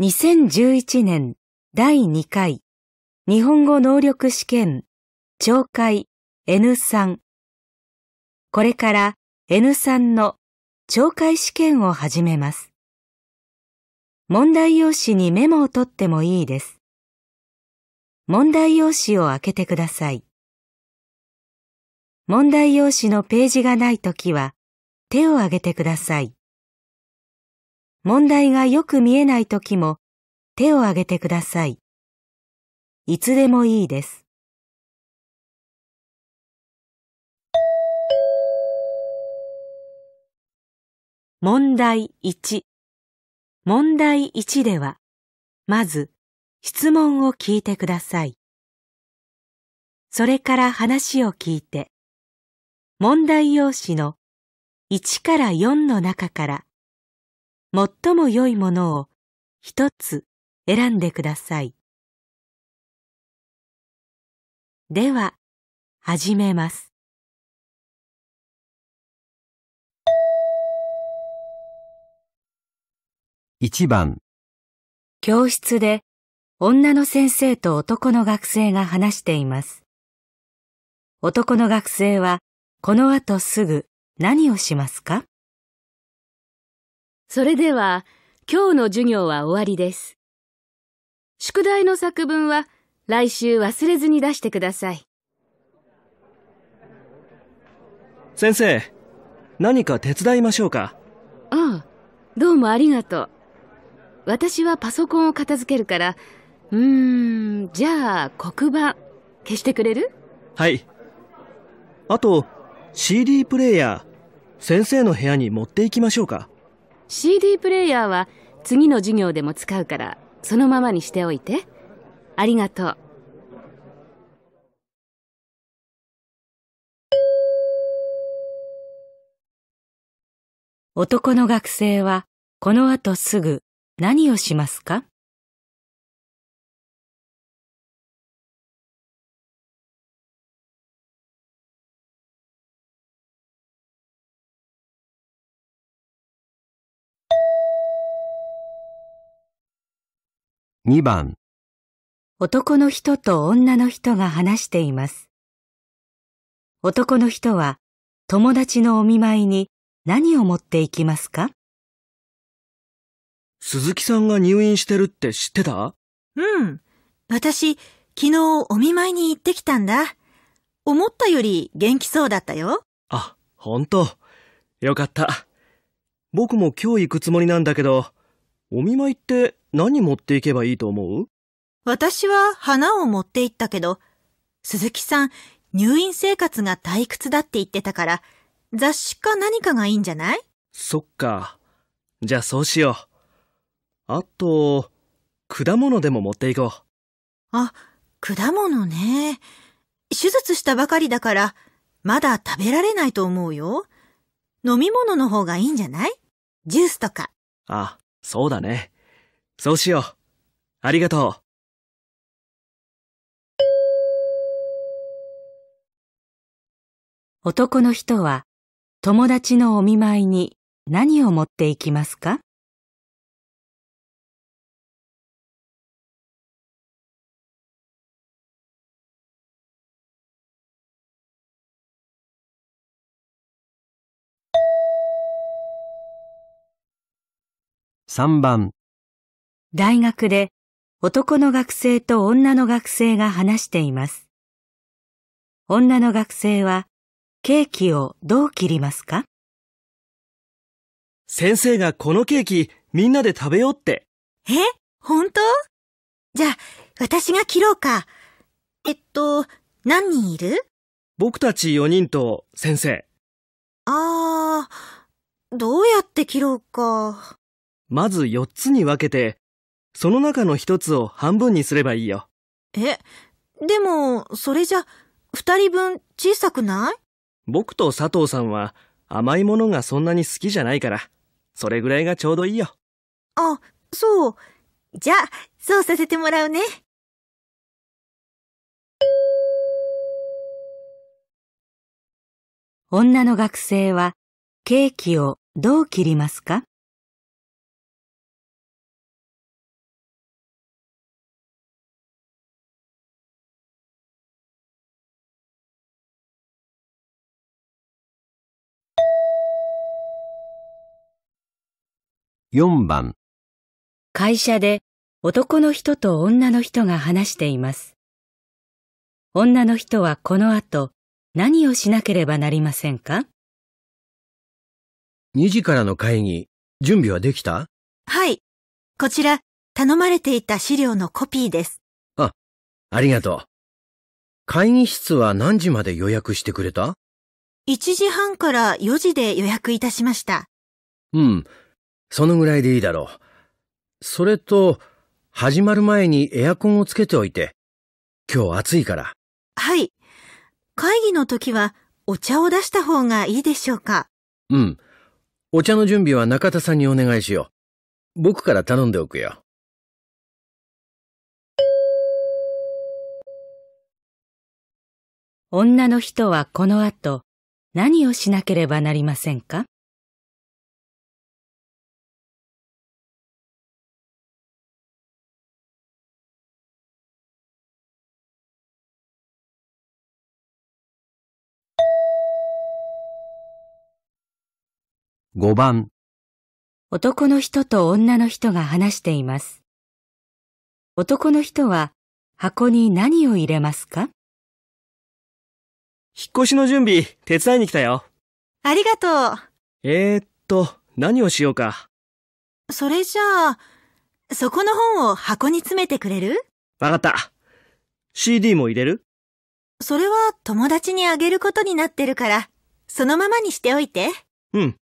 2011年第2回日本語能力試験懲戒 N3 これから N3 の懲戒試験を始めます。問題用紙にメモを取ってもいいです。問題用紙を開けてください。問題用紙のページがないときは手を挙げてください。問題がよく見えない時も手を挙げてください。いつでもいいです。問題1。問題1では、まず質問を聞いてください。それから話を聞いて、問題用紙の1から4の中から最も良いものを一つ選んでください。では、始めます。1番教室で女の先生と男の学生が話しています。男の学生はこの後すぐ何をしますかそれでは、今日の授業は終わりです。宿題の作文は来週忘れずに出してください。先生、何か手伝いましょうかああ、どうもありがとう。私はパソコンを片付けるから、うーん、じゃあ黒板、消してくれるはい。あと、CD プレイヤー、先生の部屋に持っていきましょうか。CD プレイヤーは次の授業でも使うからそのままにしておいてありがとう男の学生はこの後すぐ何をしますか2番男の人と女の人が話しています。男の人は友達のお見舞いに何を持っていきますか鈴木さんが入院してるって知ってたうん。私、昨日お見舞いに行ってきたんだ。思ったより元気そうだったよ。あ、ほんと。よかった。僕も今日行くつもりなんだけど、お見舞いって何持っていけばいいと思う私は花を持って行ったけど、鈴木さん、入院生活が退屈だって言ってたから、雑誌か何かがいいんじゃないそっか。じゃあそうしよう。あと、果物でも持っていこう。あ、果物ね。手術したばかりだから、まだ食べられないと思うよ。飲み物の方がいいんじゃないジュースとか。あ、そうだね。そうしよう。ありがとう。男の人は友達のお見舞いに何を持っていきますか3番大学で男の学生と女の学生が話しています。女の学生はケーキをどう切りますか先生がこのケーキみんなで食べようって。え本当じゃあ私が切ろうか。えっと、何人いる僕たち4人と先生。ああ、どうやって切ろうか。まず4つに分けてその中の一つを半分にすればいいよ。え、でも、それじゃ、二人分小さくない僕と佐藤さんは甘いものがそんなに好きじゃないから、それぐらいがちょうどいいよ。あ、そう。じゃあ、そうさせてもらうね。女の学生はケーキをどう切りますか4番会社で男の人と女の人が話しています。女の人はこの後何をしなければなりませんか ?2 時からの会議、準備はできたはい。こちら、頼まれていた資料のコピーです。あ、ありがとう。会議室は何時まで予約してくれた ?1 時半から4時で予約いたしました。うん、そのぐらいでいいだろう。それと、始まる前にエアコンをつけておいて。今日暑いから。はい。会議の時はお茶を出した方がいいでしょうか。うん。お茶の準備は中田さんにお願いしよう。僕から頼んでおくよ。女の人はこの後何をしなければなりませんか5番男の人と女の人が話しています。男の人は箱に何を入れますか引っ越しの準備手伝いに来たよ。ありがとう。えー、っと、何をしようか。それじゃあ、そこの本を箱に詰めてくれるわかった。CD も入れるそれは友達にあげることになってるから、そのままにしておいて。うん。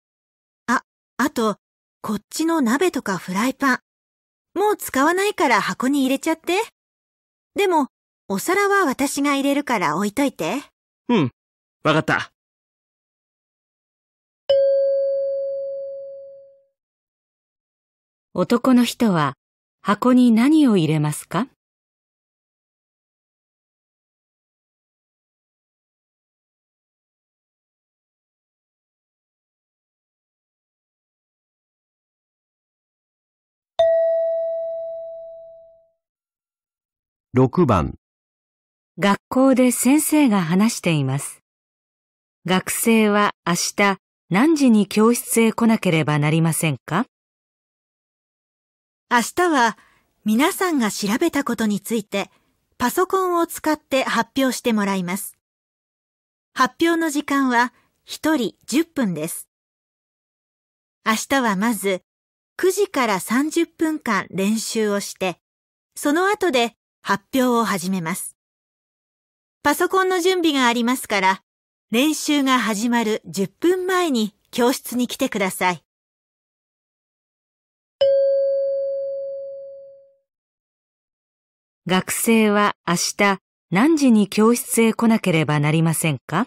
あと、こっちの鍋とかフライパン。もう使わないから箱に入れちゃって。でも、お皿は私が入れるから置いといて。うん、わかった。男の人は箱に何を入れますか6番学校で先生が話しています。学生は明日何時に教室へ来なければなりませんか明日は皆さんが調べたことについてパソコンを使って発表してもらいます。発表の時間は1人10分です。明日はまず9時から30分間練習をして、その後で発表を始めます。パソコンの準備がありますから、練習が始まる10分前に教室に来てください。学生は明日何時に教室へ来なければなりませんか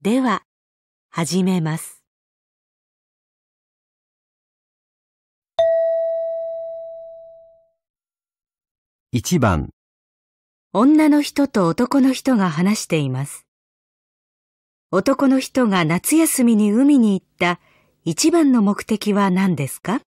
では、始めます。1番女の人と男の人が話しています。男の人が夏休みに海に行った一番の目的は何ですか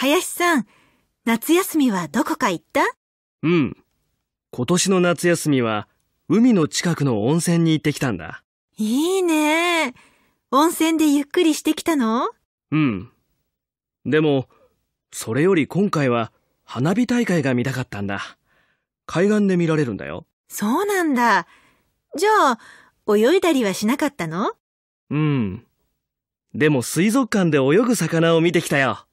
林さん、夏休みはどこか行ったうん。今年の夏休みは、海の近くの温泉に行ってきたんだ。いいね。温泉でゆっくりしてきたのうん。でも、それより今回は花火大会が見たかったんだ。海岸で見られるんだよ。そうなんだ。じゃあ、泳いだりはしなかったのうん。でも水族館で泳ぐ魚を見てきたよ。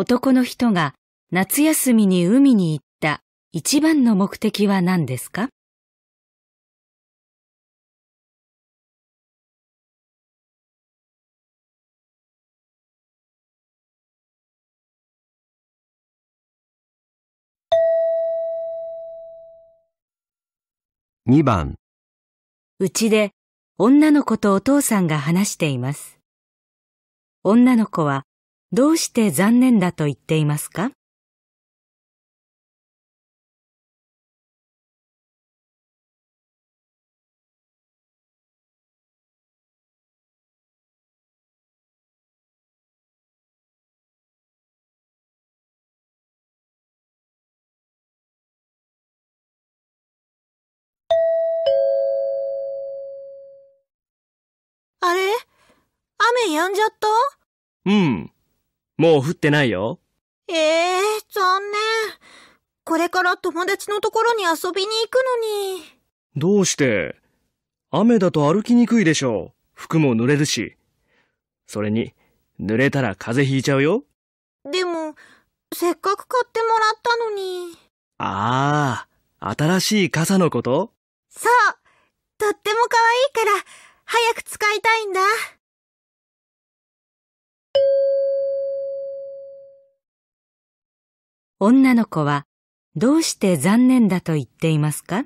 男の人が夏休みに海に行った一番の目的は何ですか2番うちで女の子とお父さんが話しています。女の子はどうして残念だと言っていますかあれ雨止んじゃったうん。もう降ってないよ。ええー、残念。これから友達のところに遊びに行くのに。どうして雨だと歩きにくいでしょう。服も濡れるし。それに、濡れたら風邪ひいちゃうよ。でも、せっかく買ってもらったのに。ああ、新しい傘のことそう。とっても可愛いから、早く使いたいんだ。女の子はどうして残念だと言っていますか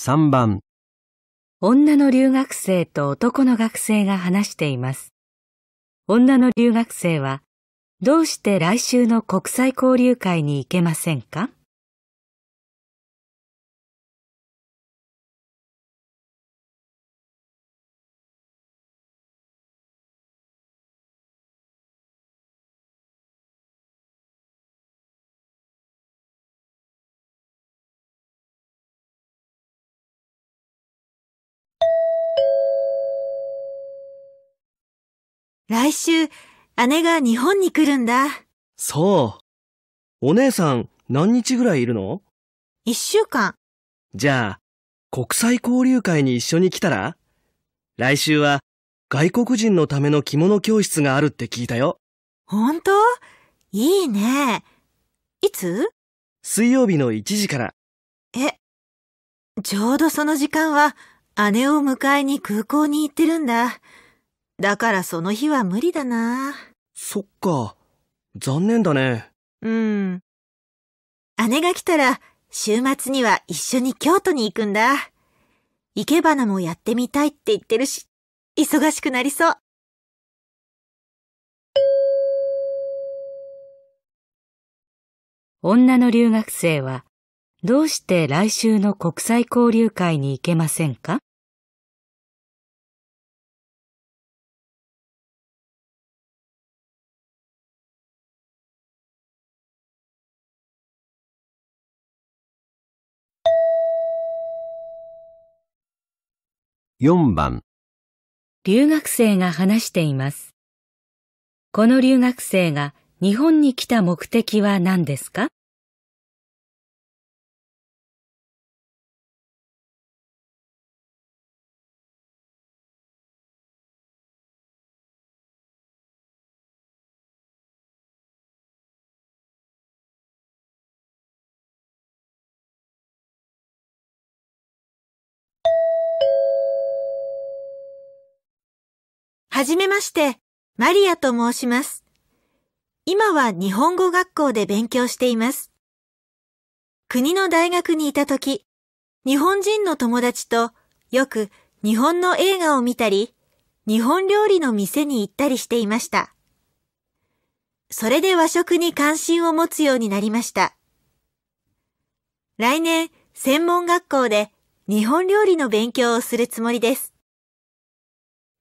3番女の留学生と男の学生が話しています。女の留学生はどうして来週の国際交流会に行けませんか来週、姉が日本に来るんだ。そう。お姉さん何日ぐらいいるの一週間。じゃあ、国際交流会に一緒に来たら来週は外国人のための着物教室があるって聞いたよ。本当いいね。いつ水曜日の1時から。え、ちょうどその時間は姉を迎えに空港に行ってるんだ。だからその日は無理だな。そっか。残念だね。うん。姉が来たら、週末には一緒に京都に行くんだ。生け花もやってみたいって言ってるし、忙しくなりそう。女の留学生は、どうして来週の国際交流会に行けませんか4番留学生が話しています。この留学生が日本に来た目的は何ですかはじめまして、マリアと申します。今は日本語学校で勉強しています。国の大学にいた時、日本人の友達とよく日本の映画を見たり、日本料理の店に行ったりしていました。それで和食に関心を持つようになりました。来年、専門学校で日本料理の勉強をするつもりです。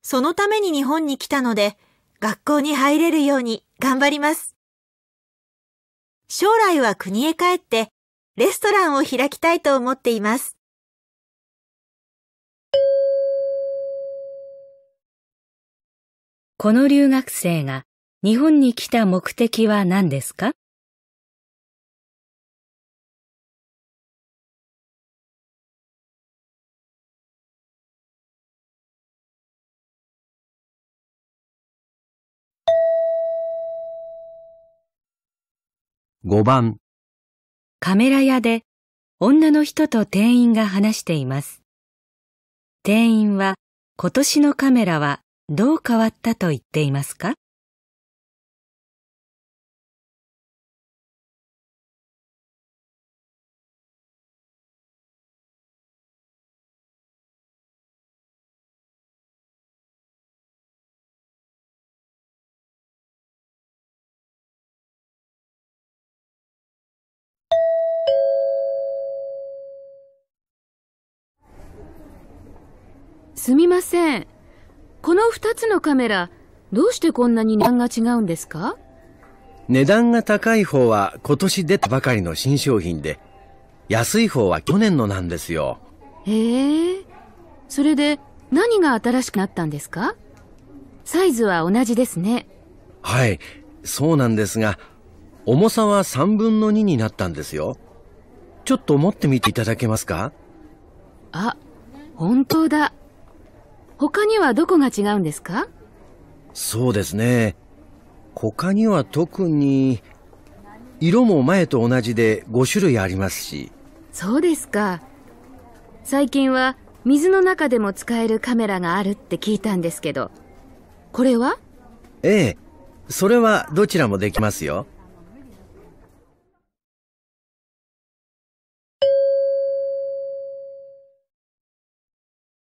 そのために日本に来たので、学校に入れるように頑張ります。将来は国へ帰って、レストランを開きたいと思っています。この留学生が日本に来た目的は何ですか5番カメラ屋で女の人と店員が話しています。店員は今年のカメラはどう変わったと言っていますかすみません。この2つのカメラ、どうしてこんなに値段が違うんですか値段が高い方は今年出たばかりの新商品で、安い方は去年のなんですよ。へえ。それで何が新しくなったんですかサイズは同じですね。はい、そうなんですが、重さは3分の2になったんですよ。ちょっと持ってみていただけますかあ、本当だ。他にはどこが違うんですかそうですね。他には特に、色も前と同じで5種類ありますし。そうですか。最近は水の中でも使えるカメラがあるって聞いたんですけど。これはええ。それはどちらもできますよ。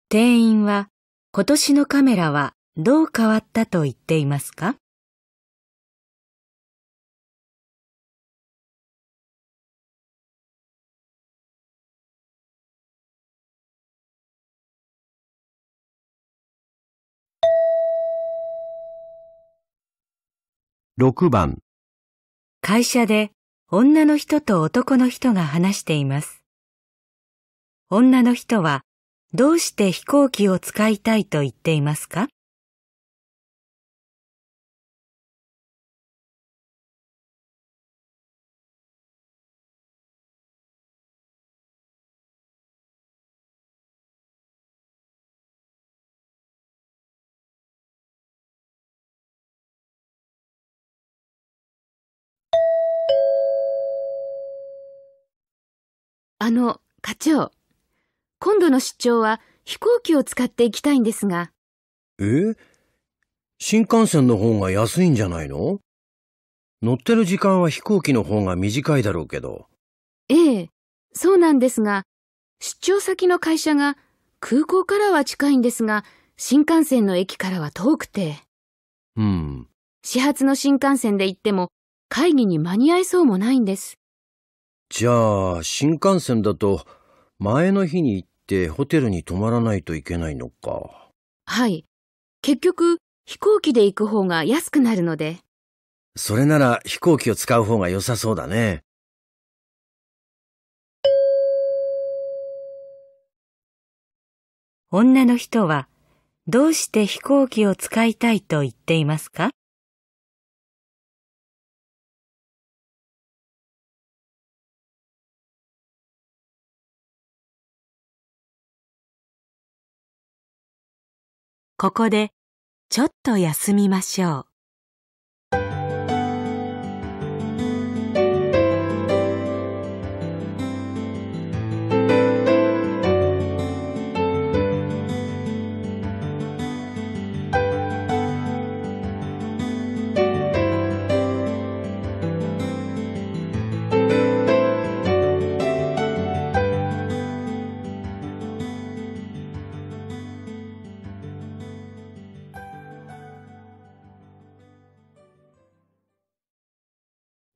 店員は今年のカメラはどう変わったと言っていますか6番会社で女の人と男の人が話しています。女の人はどうして飛行機を使いたいと言っていますかあの、課長。今度の出張は飛行機を使って行きたいんですが。え新幹線の方が安いんじゃないの乗ってる時間は飛行機の方が短いだろうけど。ええ、そうなんですが、出張先の会社が空港からは近いんですが、新幹線の駅からは遠くて。うん。始発の新幹線で行っても会議に間に合いそうもないんです。じゃあ、新幹線だと前の日に行ってホテルに泊まらないといけないのか。はい。結局、飛行機で行く方が安くなるので。それなら飛行機を使う方が良さそうだね。女の人はどうして飛行機を使いたいと言っていますかここでちょっと休みましょう。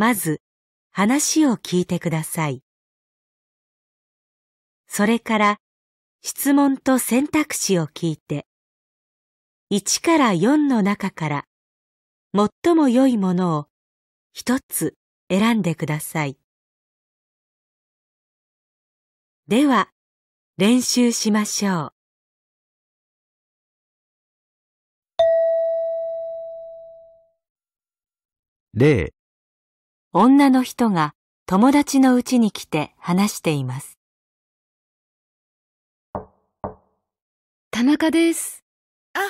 まず話を聞いてください。それから質問と選択肢を聞いて、1から4の中から最も良いものを一つ選んでください。では練習しましょう。女の人が友達の家に来て話しています。田中です。あ、は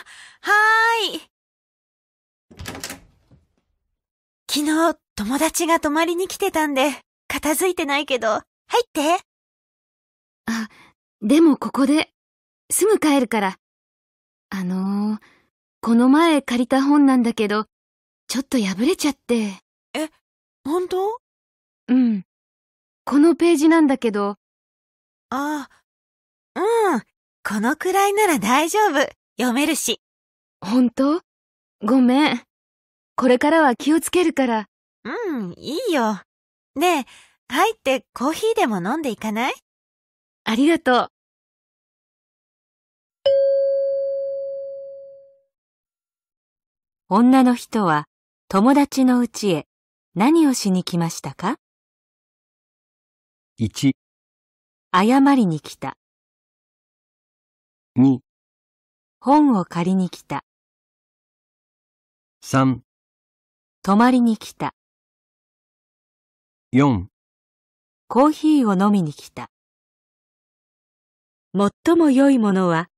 ーい。昨日、友達が泊まりに来てたんで、片付いてないけど、入って。あ、でもここで、すぐ帰るから。あのー、この前借りた本なんだけど、ちょっと破れちゃって。え、本当うん。このページなんだけど。ああ、うん。このくらいなら大丈夫。読めるし。本当ごめん。これからは気をつけるから。うん、いいよ。ねえ、入ってコーヒーでも飲んでいかないありがとう。女の人は友達の家へ何をしに来ましたか ?1、謝りに来た。2、本を借りに来た。3、泊まりに来た。4、コーヒーを飲みに来た。最も良いものは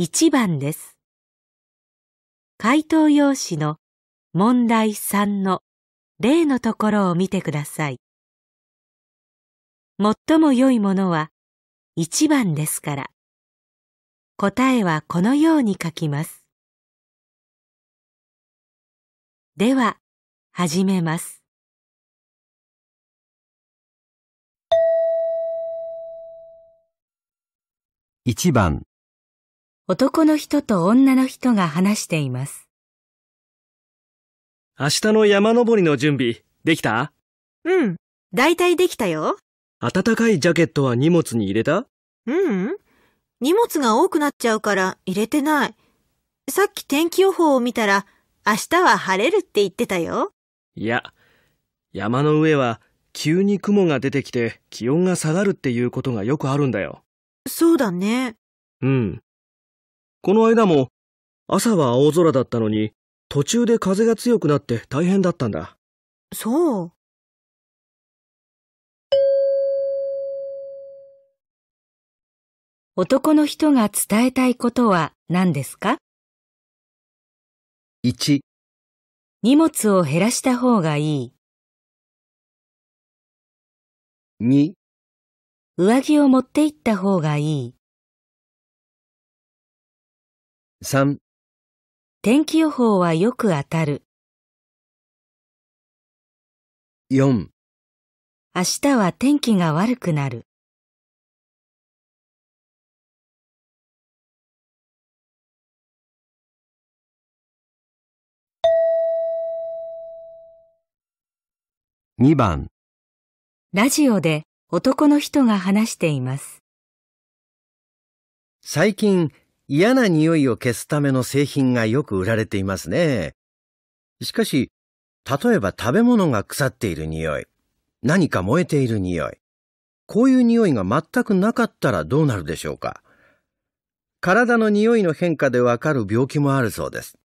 1番です。回答用紙の問題3の例のところを見てください。最も良いものは一番ですから。答えはこのように書きます。では、始めます。一番男の人と女の人が話しています。明日の山登りの準備、できたうん、だいたいできたよ。暖かいジャケットは荷物に入れたううん、荷物が多くなっちゃうから入れてない。さっき天気予報を見たら、明日は晴れるって言ってたよ。いや、山の上は急に雲が出てきて気温が下がるっていうことがよくあるんだよ。そうだね。うん。この間も朝は青空だったのに途中で風が強くなって大変だったんだ。そう。男の人が伝えたいことは何ですか ?1 荷物を減らした方がいい。2上着を持って行った方がいい。3天気予報はよく当たる。4明日は天気が悪くなる。2番ラジオで男の人が話しています。最近嫌な匂いを消すための製品がよく売られていますね。しかし、例えば食べ物が腐っている匂い、何か燃えている匂い、こういう匂いが全くなかったらどうなるでしょうか。体の匂いの変化でわかる病気もあるそうです。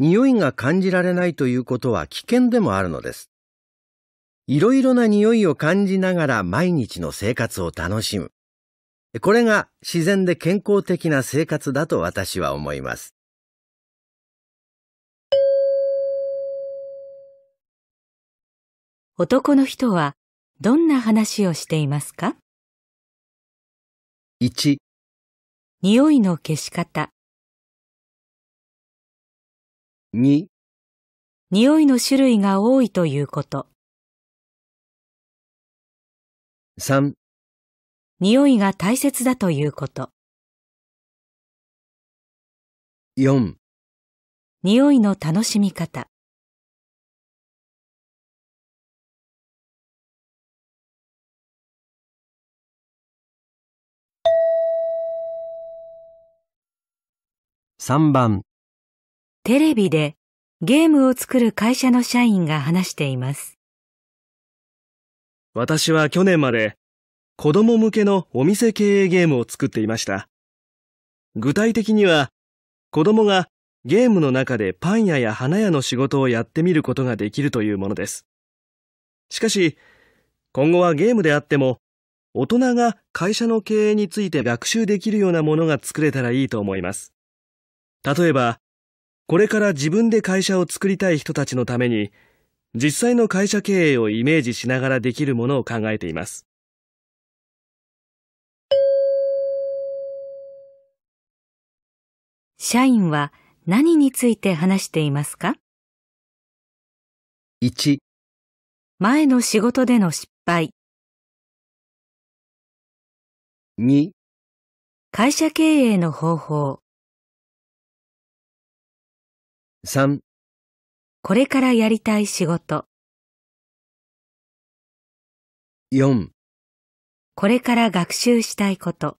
匂いが感じられないということは危険でもあるのです。いろいろな匂いを感じながら毎日の生活を楽しむ。これが自然で健康的な生活だと私は思います。男の人はどんな話をしていますか ?1 匂いの消し方2匂いの種類が多いということ3匂いが大切だということ。4匂いの楽しみ方3番テレビでゲームを作る会社の社員が話しています。私は去年まで子供向けのお店経営ゲームを作っていました。具体的には、子供がゲームの中でパン屋や花屋の仕事をやってみることができるというものです。しかし、今後はゲームであっても、大人が会社の経営について学習できるようなものが作れたらいいと思います。例えば、これから自分で会社を作りたい人たちのために、実際の会社経営をイメージしながらできるものを考えています。社員は何について話していますか ?1 前の仕事での失敗2会社経営の方法3これからやりたい仕事4これから学習したいこと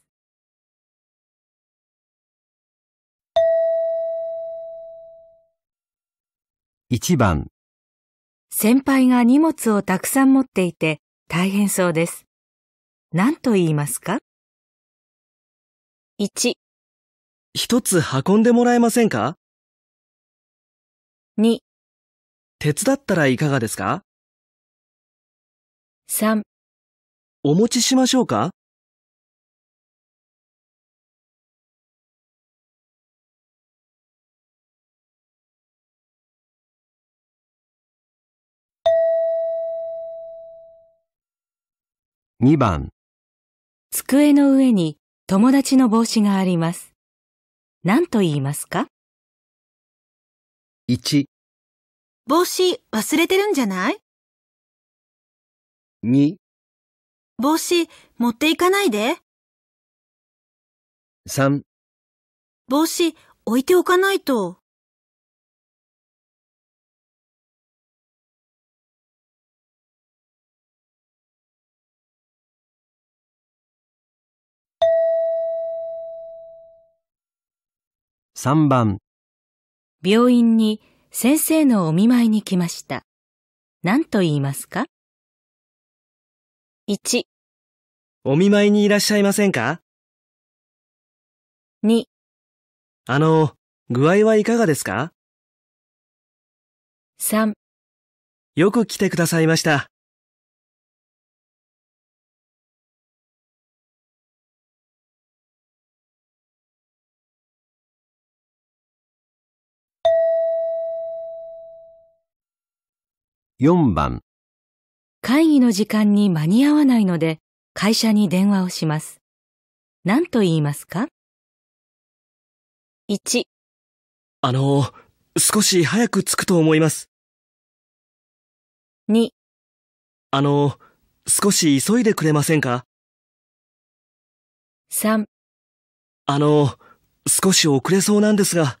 1番先輩が荷物をたくさん持っていて大変そうです。何と言いますか ?1 一つ運んでもらえませんか ?2 手伝ったらいかがですか ?3 お持ちしましょうか2番机の上に友達の帽子があります。何と言いますか ?1 帽子忘れてるんじゃない ?2 帽子持っていかないで。3帽子置いておかないと。3番病院に先生のお見舞いに来ました。何と言いますか ?1 お見舞いにいらっしゃいませんか ?2 あの、具合はいかがですか ?3 よく来てくださいました。4番会議の時間に間に合わないので会社に電話をします。何と言いますか ?1 あの、少し早く着くと思います。2あの、少し急いでくれませんか ?3 あの、少し遅れそうなんですが。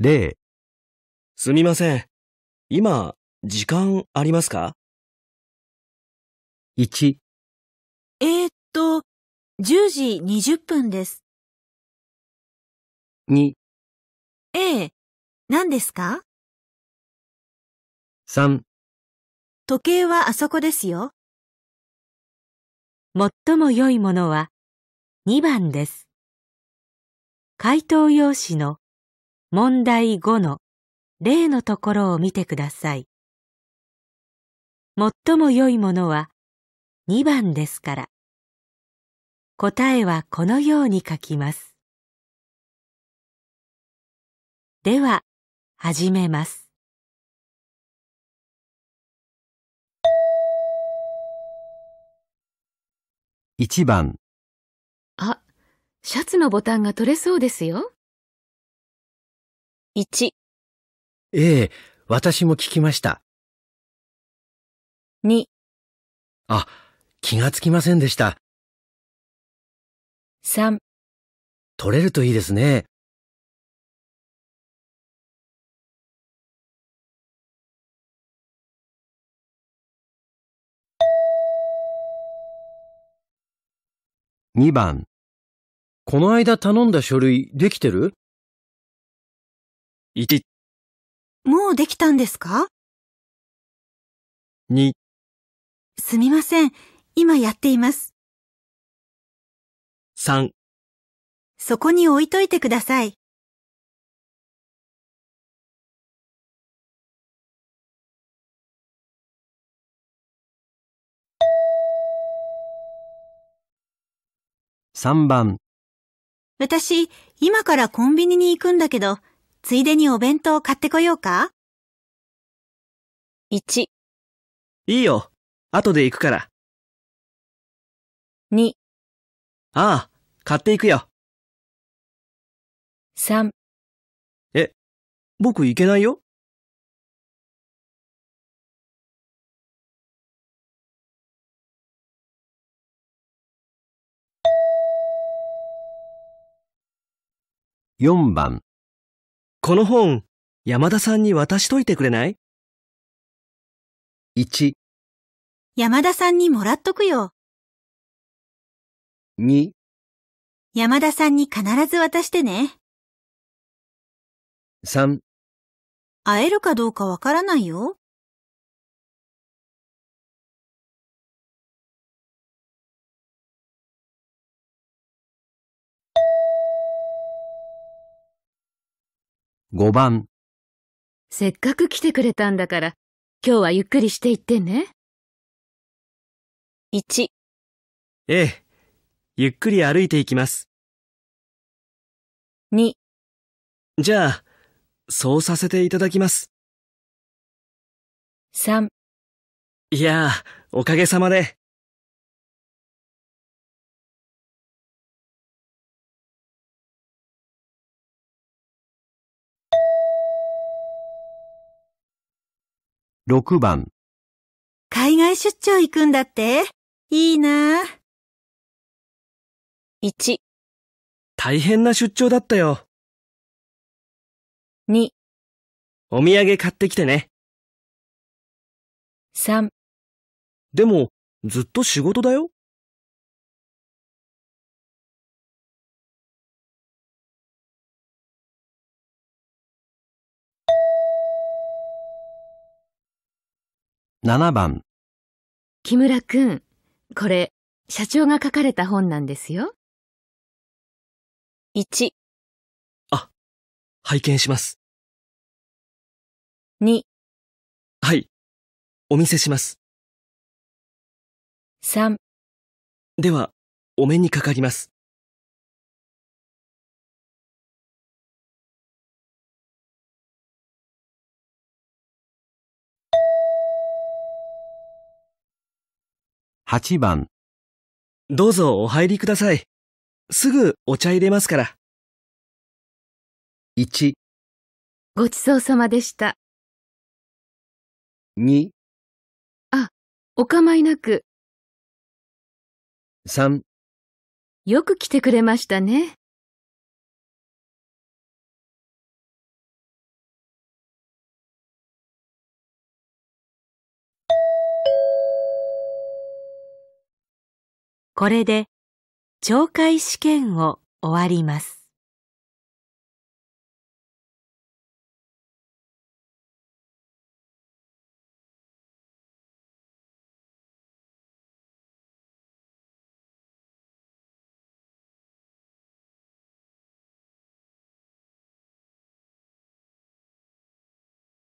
例。すみません。今、時間ありますか ?1。えー、っと、10時20分です。2。ええ何ですか ?3。時計はあそこですよ。最も良いものは2番です。回答用紙の問題5の例のところを見てください。最も良いものは2番ですから。答えはこのように書きます。では、始めます。1番あ、シャツのボタンが取れそうですよ。1ええ、私も聞きました。2あ、気がつきませんでした。3取れるといいですね。2番この間頼んだ書類できてる1もうできたんですか ?2 すみません。今やっています。3そこに置いといてください。3番私、今からコンビニに行くんだけど、ついでにお弁当買ってこようか ?1、いいよ。後で行くから。2、ああ、買っていくよ。3、僕行けないよ。4番この本、山田さんに渡しといてくれない ?1、山田さんにもらっとくよ。2、山田さんに必ず渡してね。3、会えるかどうかわからないよ。5番せっかく来てくれたんだから、今日はゆっくりしていってね。1、ええ、ゆっくり歩いていきます。2、じゃあ、そうさせていただきます。3いやあ、おかげさまで。6番海外出張行くんだっていいなぁ。1、大変な出張だったよ。2、お土産買ってきてね。3、でも、ずっと仕事だよ。7番木村くん、これ、社長が書かれた本なんですよ。1、あ、拝見します。2、はい、お見せします。3、では、お目にかかります。8番。どうぞお入りください。すぐお茶入れますから。1。ごちそうさまでした。2。あ、お構いなく。3。よく来てくれましたね。これで懲戒試験を終わります。